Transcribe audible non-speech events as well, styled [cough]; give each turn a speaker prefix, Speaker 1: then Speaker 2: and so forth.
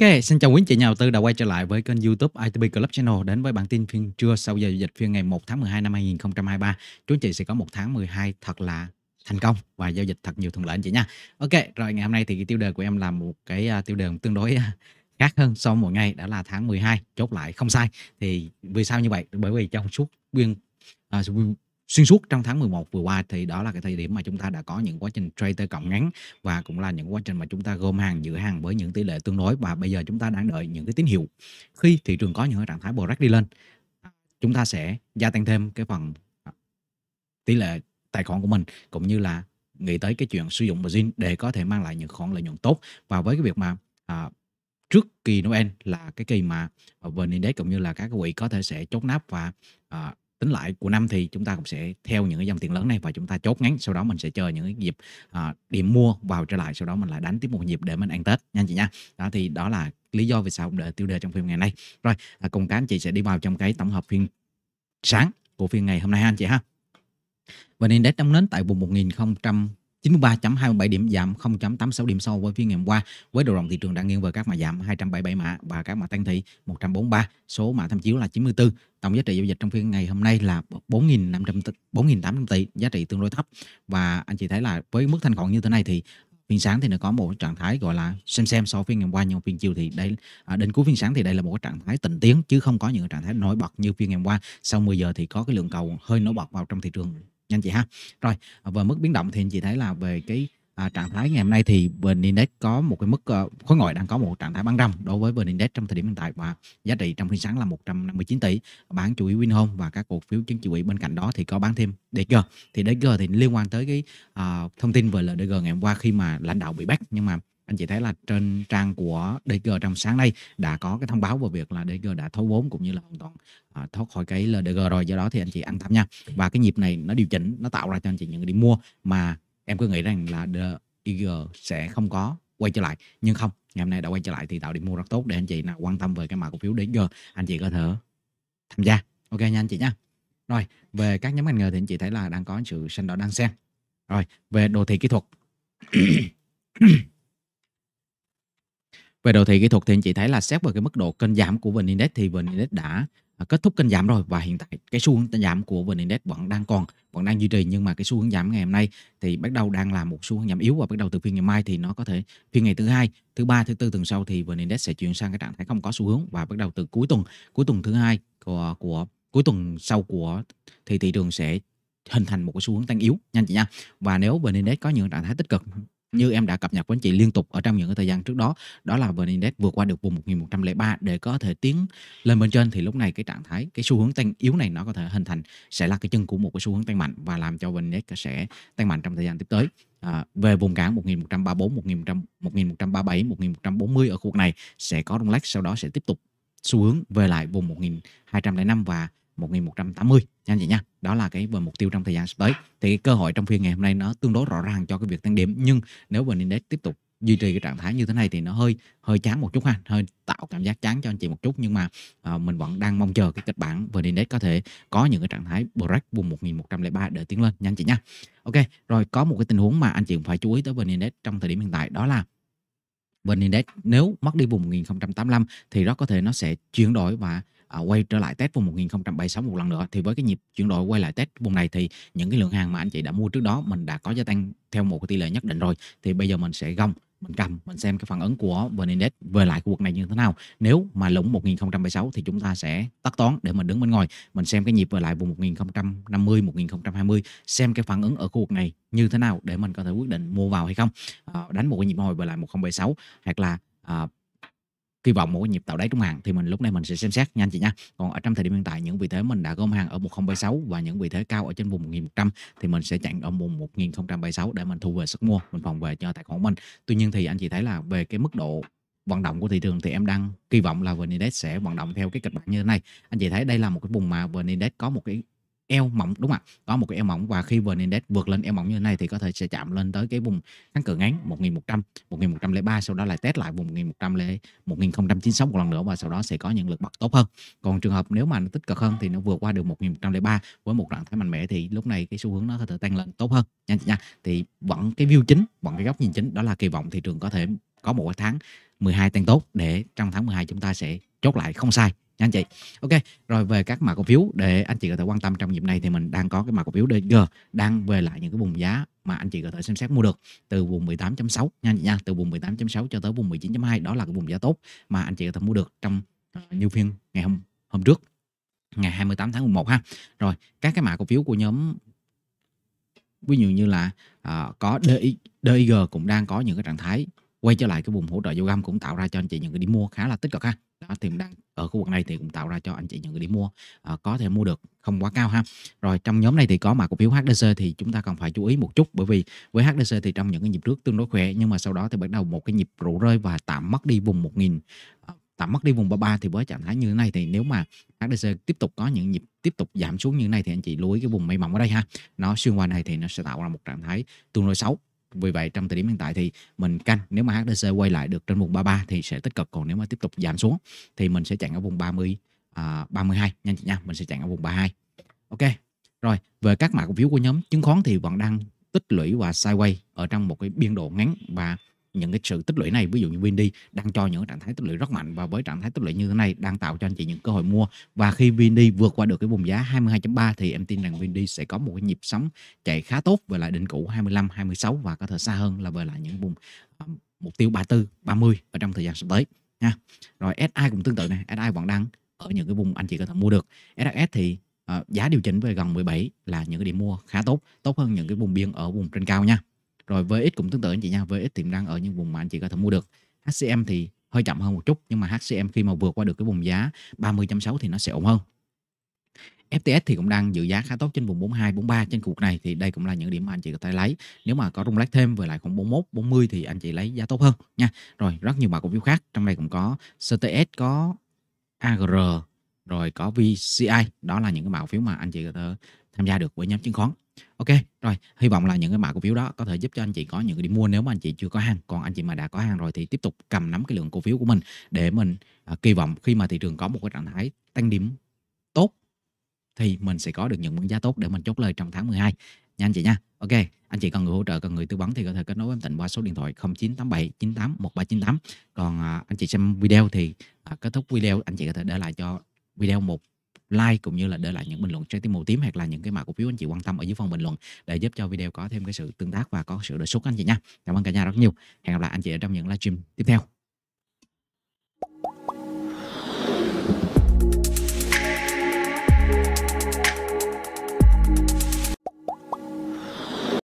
Speaker 1: Ok, xin chào quý anh chị nhà đầu tư đã quay trở lại với kênh YouTube ITB Club Channel đến với bản tin phiên trưa sau giờ dịch phiên ngày 1 tháng 12 năm 2023. Chú anh chị sẽ có một tháng 12 thật là thành công và giao dịch thật nhiều thuận lợi anh chị nha. Ok, rồi ngày hôm nay thì cái tiêu đề của em là một cái à, tiêu đề tương đối à, khác hơn so với mỗi ngày đã là tháng 12 chốt lại không sai. Thì vì sao như vậy? Bởi vì trong suốt biên à, xuyên suốt trong tháng 11 vừa qua thì đó là cái thời điểm mà chúng ta đã có những quá trình trader cộng ngắn và cũng là những quá trình mà chúng ta gom hàng giữ hàng với những tỷ lệ tương đối và bây giờ chúng ta đang đợi những cái tín hiệu khi thị trường có những trạng thái borac đi lên chúng ta sẽ gia tăng thêm cái phần à, tỷ lệ tài khoản của mình cũng như là nghĩ tới cái chuyện sử dụng margin để có thể mang lại những khoản lợi nhuận tốt và với cái việc mà à, trước kỳ Noel là cái kỳ mà à, vn Index cũng như là các quỹ có thể sẽ chốt nắp và à, tính lại của năm thì chúng ta cũng sẽ theo những cái dòng tiền lớn này và chúng ta chốt ngắn sau đó mình sẽ chờ những cái dịp à, điểm mua vào trở lại sau đó mình lại đánh tiếp một nhịp để mình ăn tết nha anh chị nha đó thì đó là lý do vì sao để tiêu đề trong phiên ngày nay rồi à, cùng các anh chị sẽ đi vào trong cái tổng hợp phiên sáng của phiên ngày hôm nay anh chị ha và index trong nến tại vùng 1.000 93.27 điểm giảm 0.86 điểm so với phiên ngày hôm qua với đầu rộng thị trường đang nghiêng về các mã giảm 277 mã và các mã tăng thị 143 số mã tham chiếu là 94 tổng giá trị giao dịch trong phiên ngày hôm nay là 4.500 4.800 tỷ giá trị tương đối thấp và anh chị thấy là với mức thanh khoản như thế này thì phiên sáng thì nó có một trạng thái gọi là xem xem so với phiên ngày hôm qua nhưng phiên chiều thì đây à, đến cuối phiên sáng thì đây là một cái trạng thái tịnh tiến chứ không có những trạng thái nổi bật như phiên ngày hôm qua sau 10 giờ thì có cái lượng cầu hơi nổi bật vào trong thị trường nha anh chị ha rồi à, về mức biến động thì anh chị thấy là về cái à, trạng thái ngày hôm nay thì vn index có một cái mức uh, khối ngoại đang có một trạng thái bán râm đối với vn index trong thời điểm hiện tại và giá trị trong phiên sáng là 159 tỷ bán chủ yếu Vinhome và các cổ phiếu chứng chỉ quỹ bên cạnh đó thì có bán thêm DG thì DG thì liên quan tới cái uh, thông tin về LDG ngày hôm qua khi mà lãnh đạo bị bắt nhưng mà anh chị thấy là trên trang của DG trong sáng nay đã có cái thông báo về việc là DG đã thấu vốn cũng như là hoàn toàn à, thoát khỏi cái LDG rồi do đó thì anh chị an tâm nha và cái nhịp này nó điều chỉnh nó tạo ra cho anh chị những người đi mua mà em cứ nghĩ rằng là DG sẽ không có quay trở lại nhưng không ngày hôm nay đã quay trở lại thì tạo điểm mua rất tốt để anh chị nào quan tâm về cái mã cổ phiếu DG anh chị có thể tham gia ok nha anh chị nha rồi về các nhóm ngành nghề thì anh chị thấy là đang có sự xanh đỏ đang xen rồi về đồ thị kỹ thuật [clears throat] [coughs] Về đồ thị kỹ thuật thì anh chị thấy là xét về cái mức độ kênh giảm của VN Index thì VN Index đã à, kết thúc kênh giảm rồi và hiện tại cái xu hướng giảm của VN Index vẫn đang còn vẫn đang duy trì nhưng mà cái xu hướng giảm ngày hôm nay thì bắt đầu đang là một xu hướng giảm yếu và bắt đầu từ phiên ngày mai thì nó có thể phiên ngày thứ hai thứ ba thứ tư tuần sau thì VN Index sẽ chuyển sang cái trạng thái không có xu hướng và bắt đầu từ cuối tuần cuối tuần thứ hai của của cuối tuần sau của thì thị trường sẽ hình thành một cái xu hướng tăng yếu nhanh chị nha và nếu VN Index có những trạng thái tích cực như em đã cập nhật với anh chị liên tục ở trong những cái thời gian trước đó đó là vn index vượt qua được vùng 1103 để có thể tiến lên bên trên thì lúc này cái trạng thái cái xu hướng tăng yếu này nó có thể hình thành sẽ là cái chân của một cái xu hướng tăng mạnh và làm cho vn index sẽ tăng mạnh trong thời gian tiếp tới à, về vùng cản 1134 1100 1137 1140 ở khu vực này sẽ có rung lách sau đó sẽ tiếp tục xu hướng về lại vùng 1205 và 1180 nha anh chị nha đó là cái mục tiêu trong thời gian sắp tới thì cơ hội trong phiên ngày hôm nay nó tương đối rõ ràng cho cái việc tăng điểm nhưng nếu vn index tiếp tục duy trì cái trạng thái như thế này thì nó hơi hơi chán một chút ha hơi tạo cảm giác chán cho anh chị một chút nhưng mà à, mình vẫn đang mong chờ cái kịch bản vn index có thể có những cái trạng thái break vùng 1103 để tiến lên nha anh chị nha ok rồi có một cái tình huống mà anh chị cũng phải chú ý tới vn index trong thời điểm hiện tại đó là vn index nếu mất đi vùng 1085 thì nó có thể nó sẽ chuyển đổi và à, quay trở lại test vùng 1076 một lần nữa thì với cái nhịp chuyển đổi quay lại test vùng này thì những cái lượng hàng mà anh chị đã mua trước đó mình đã có gia tăng theo một cái tỷ lệ nhất định rồi thì bây giờ mình sẽ gom mình cầm mình xem cái phản ứng của vn index về lại khu vực này như thế nào nếu mà lũng 1076 thì chúng ta sẽ tắt toán để mình đứng bên ngoài mình xem cái nhịp về lại vùng 1050 1020 xem cái phản ứng ở khu vực này như thế nào để mình có thể quyết định mua vào hay không à, đánh một cái nhịp hồi về lại 1076 hoặc là à, kỳ vọng một cái nhịp tạo đáy trung hạn thì mình lúc này mình sẽ xem xét nhanh chị nha còn ở trong thời điểm hiện tại những vị thế mình đã gom hàng ở 1076 và những vị thế cao ở trên vùng 1100 thì mình sẽ chặn ở vùng 1076 để mình thu về sức mua mình phòng về cho tài khoản mình tuy nhiên thì anh chị thấy là về cái mức độ vận động của thị trường thì em đang kỳ vọng là VN Index sẽ vận động theo cái kịch bản như thế này. Anh chị thấy đây là một cái vùng mà VN Index có một cái eo mỏng đúng không ạ có một cái eo mỏng và khi vn index vượt lên eo mỏng như thế này thì có thể sẽ chạm lên tới cái vùng kháng cự ngắn 1100 1103 sau đó lại test lại vùng 1100 lên 1096 một lần nữa và sau đó sẽ có những lực bật tốt hơn còn trường hợp nếu mà nó tích cực hơn thì nó vượt qua được 1103 với một trạng thái mạnh mẽ thì lúc này cái xu hướng nó có thể tăng lên tốt hơn nha nha thì vẫn cái view chính vẫn cái góc nhìn chính đó là kỳ vọng thị trường có thể có một tháng 12 tăng tốt để trong tháng 12 chúng ta sẽ chốt lại không sai nha anh chị ok rồi về các mã cổ phiếu để anh chị có thể quan tâm trong dịp này thì mình đang có cái mã cổ phiếu DG đang về lại những cái vùng giá mà anh chị có thể xem xét mua được từ vùng 18.6 nha anh chị nha từ vùng 18.6 cho tới vùng 19.2 đó là cái vùng giá tốt mà anh chị có thể mua được trong ờ, như phiên ngày hôm hôm trước ngày 28 tháng 11 ha rồi các cái mã cổ phiếu của nhóm ví dụ như là uh, có Dg cũng đang có những cái trạng thái quay trở lại cái vùng hỗ trợ vô găm cũng tạo ra cho anh chị những cái điểm mua khá là tích cực ha tiềm năng ở khu vực này thì cũng tạo ra cho anh chị những người đi mua à, có thể mua được không quá cao ha rồi trong nhóm này thì có mã cổ phiếu HDC thì chúng ta cần phải chú ý một chút bởi vì với HDC thì trong những cái nhịp trước tương đối khỏe nhưng mà sau đó thì bắt đầu một cái nhịp rủ rơi và tạm mất đi vùng 1000 ờ, tạm mất đi vùng 33 thì với trạng thái như thế này thì nếu mà HDC tiếp tục có những nhịp tiếp tục giảm xuống như thế này thì anh chị lưu ý cái vùng mây mỏng ở đây ha nó xuyên qua này thì nó sẽ tạo ra một trạng thái tương đối xấu vì vậy trong thời điểm hiện tại thì mình canh nếu mà HDC quay lại được trên vùng 33 thì sẽ tích cực còn nếu mà tiếp tục giảm xuống thì mình sẽ chặn ở vùng 30 à, 32 nhanh chị nha mình sẽ chặn ở vùng 32 ok rồi về các mã cổ phiếu của nhóm chứng khoán thì vẫn đang tích lũy và sideways ở trong một cái biên độ ngắn và những cái sự tích lũy này ví dụ như Windy đang cho những trạng thái tích lũy rất mạnh và với trạng thái tích lũy như thế này đang tạo cho anh chị những cơ hội mua và khi Windy vượt qua được cái vùng giá 22.3 thì em tin rằng Windy sẽ có một cái nhịp sóng chạy khá tốt về lại đỉnh cũ 25 26 và có thể xa hơn là về lại những vùng ờ, mục tiêu 34 30 ở trong thời gian sắp tới nha. Rồi SI cũng tương tự này, SI vẫn đang ở những cái vùng anh chị có thể mua được. SHS thì uh, giá điều chỉnh về gần 17 là những cái điểm mua khá tốt, tốt hơn những cái vùng biên ở vùng trên cao nha rồi VX cũng tương tự anh chị nha VX tiềm năng ở những vùng mà anh chị có thể mua được HCM thì hơi chậm hơn một chút nhưng mà HCM khi mà vượt qua được cái vùng giá 30.6 thì nó sẽ ổn hơn FTS thì cũng đang giữ giá khá tốt trên vùng 42, 43 trên cuộc này thì đây cũng là những điểm mà anh chị có thể lấy. Nếu mà có rung lách thêm về lại khoảng 41, 40 thì anh chị lấy giá tốt hơn nha. Rồi rất nhiều mã cổ phiếu khác, trong đây cũng có CTS, có AGR, rồi có VCI, đó là những cái mã cổ phiếu mà anh chị có thể tham gia được với nhóm chứng khoán ok rồi hy vọng là những cái mã cổ phiếu đó có thể giúp cho anh chị có những cái điểm mua nếu mà anh chị chưa có hàng còn anh chị mà đã có hàng rồi thì tiếp tục cầm nắm cái lượng cổ phiếu của mình để mình à, kỳ vọng khi mà thị trường có một cái trạng thái tăng điểm tốt thì mình sẽ có được những mức giá tốt để mình chốt lời trong tháng 12 nha anh chị nha ok anh chị cần người hỗ trợ cần người tư vấn thì có thể kết nối với em tịnh qua số điện thoại 0987 98 1398 còn à, anh chị xem video thì à, kết thúc video anh chị có thể để lại cho video một like cũng như là để lại những bình luận trái tim màu tím hoặc là những cái mã cổ phiếu anh chị quan tâm ở dưới phần bình luận để giúp cho video có thêm cái sự tương tác và có sự đề xuất anh chị nha cảm ơn cả nhà rất nhiều hẹn gặp lại anh chị ở trong những livestream tiếp theo